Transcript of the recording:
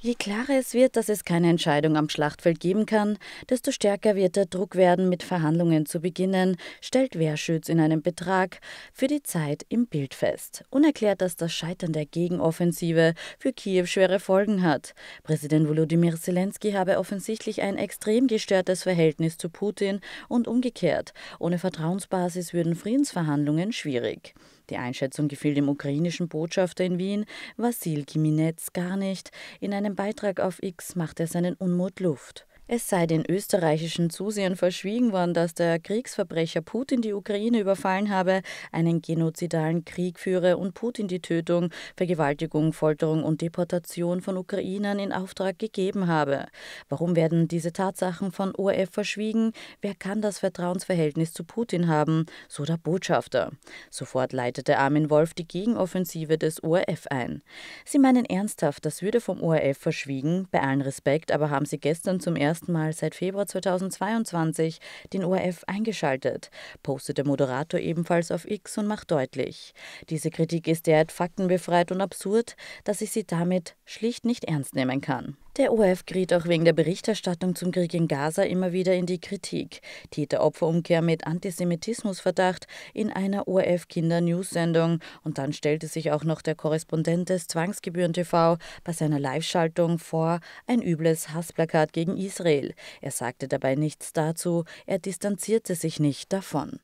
Je klarer es wird, dass es keine Entscheidung am Schlachtfeld geben kann, desto stärker wird der Druck werden, mit Verhandlungen zu beginnen, stellt Wehrschütz in einem Betrag für die Zeit im Bild fest und erklärt, dass das Scheitern der Gegenoffensive für Kiew schwere Folgen hat. Präsident Volodymyr Zelensky habe offensichtlich ein extrem gestörtes Verhältnis zu Putin und umgekehrt. Ohne Vertrauensbasis würden Friedensverhandlungen schwierig. Die Einschätzung gefiel dem ukrainischen Botschafter in Wien, Vasil Kiminetz, gar nicht. In einem Beitrag auf X macht er seinen Unmut Luft. Es sei den österreichischen Zusehern verschwiegen worden, dass der Kriegsverbrecher Putin die Ukraine überfallen habe, einen genozidalen Krieg führe und Putin die Tötung, Vergewaltigung, Folterung und Deportation von Ukrainern in Auftrag gegeben habe. Warum werden diese Tatsachen von ORF verschwiegen? Wer kann das Vertrauensverhältnis zu Putin haben? So der Botschafter. Sofort leitete Armin Wolf die Gegenoffensive des ORF ein. Sie meinen ernsthaft, das würde vom ORF verschwiegen? Bei allen Respekt, aber haben Sie gestern zum ersten Mal seit Februar 2022 den ORF eingeschaltet, postet der Moderator ebenfalls auf X und macht deutlich, diese Kritik ist derart faktenbefreit und absurd, dass ich sie damit schlicht nicht ernst nehmen kann. Der ORF geriet auch wegen der Berichterstattung zum Krieg in Gaza immer wieder in die Kritik. Täter-Opfer-Umkehr mit Antisemitismusverdacht in einer ORF-Kinder-News-Sendung. Und dann stellte sich auch noch der Korrespondent des Zwangsgebühren TV bei seiner Live-Schaltung vor ein übles Hassplakat gegen Israel. Er sagte dabei nichts dazu, er distanzierte sich nicht davon.